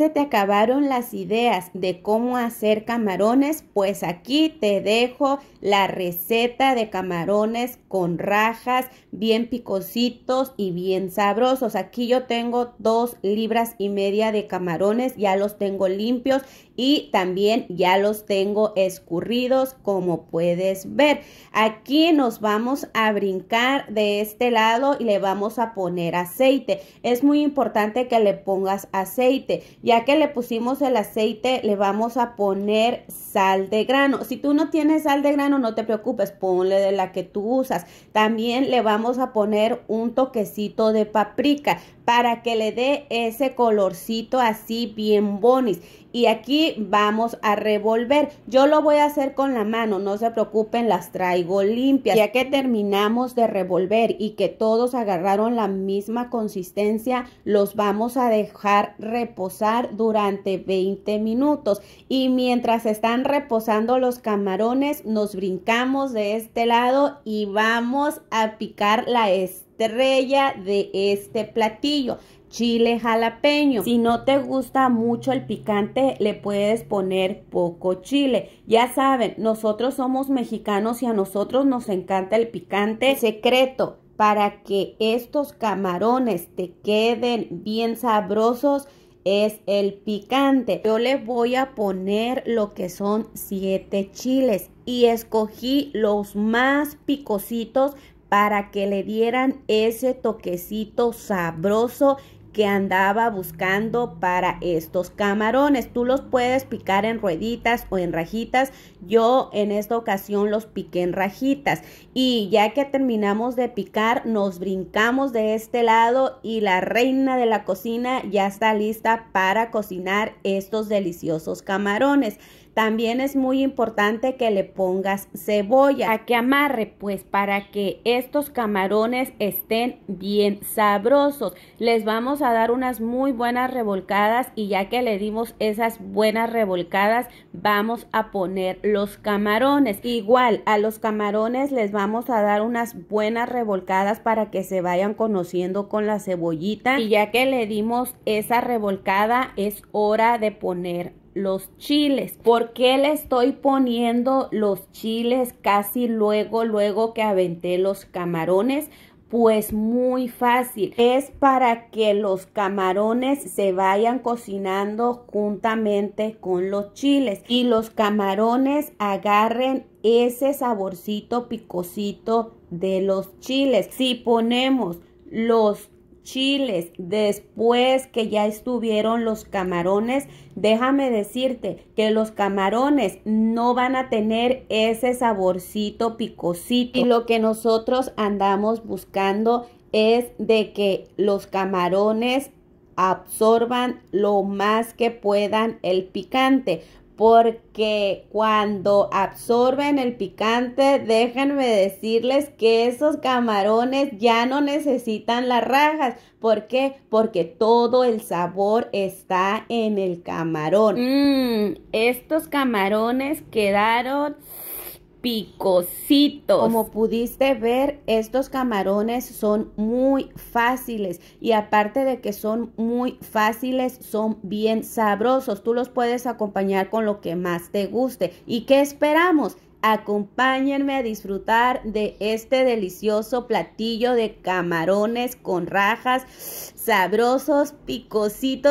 se te acabaron las ideas de cómo hacer camarones, pues aquí te dejo la receta de camarones con rajas, bien picositos y bien sabrosos. Aquí yo tengo dos libras y media de camarones, ya los tengo limpios y también ya los tengo escurridos como puedes ver. Aquí nos vamos a brincar de este lado y le vamos a poner aceite. Es muy importante que le pongas aceite. Ya que le pusimos el aceite, le vamos a poner sal de grano. Si tú no tienes sal de grano, no te preocupes, ponle de la que tú usas. También le vamos a poner un toquecito de paprika para que le dé ese colorcito así bien bonis. Y aquí vamos a revolver. Yo lo voy a hacer con la mano, no se preocupen, las traigo limpias. Ya que terminamos de revolver y que todos agarraron la misma consistencia, los vamos a dejar reposar durante 20 minutos. Y mientras están reposando los camarones, nos brincamos de este lado y vamos a picar la estrella de este platillo chile jalapeño. Si no te gusta mucho el picante, le puedes poner poco chile. Ya saben, nosotros somos mexicanos y a nosotros nos encanta el picante. secreto para que estos camarones te queden bien sabrosos es el picante. Yo le voy a poner lo que son siete chiles y escogí los más picositos para que le dieran ese toquecito sabroso que andaba buscando para estos camarones. Tú los puedes picar en rueditas o en rajitas. Yo en esta ocasión los piqué en rajitas. Y ya que terminamos de picar, nos brincamos de este lado y la reina de la cocina ya está lista para cocinar estos deliciosos camarones. También es muy importante que le pongas cebolla, a que amarre, pues para que estos camarones estén bien sabrosos. Les vamos a dar unas muy buenas revolcadas y ya que le dimos esas buenas revolcadas, vamos a poner los camarones. Igual a los camarones les vamos a dar unas buenas revolcadas para que se vayan conociendo con la cebollita. Y ya que le dimos esa revolcada, es hora de poner los chiles. ¿Por qué le estoy poniendo los chiles casi luego, luego que aventé los camarones? Pues muy fácil. Es para que los camarones se vayan cocinando juntamente con los chiles y los camarones agarren ese saborcito picosito de los chiles. Si ponemos los chiles, después que ya estuvieron los camarones, déjame decirte que los camarones no van a tener ese saborcito picosito. Y lo que nosotros andamos buscando es de que los camarones absorban lo más que puedan el picante porque cuando absorben el picante, déjenme decirles que esos camarones ya no necesitan las rajas. ¿Por qué? Porque todo el sabor está en el camarón. Mmm, estos camarones quedaron picositos. Como pudiste ver, estos camarones son muy fáciles y aparte de que son muy fáciles, son bien sabrosos. Tú los puedes acompañar con lo que más te guste. ¿Y qué esperamos? Acompáñenme a disfrutar de este delicioso platillo de camarones con rajas, sabrosos, picositos.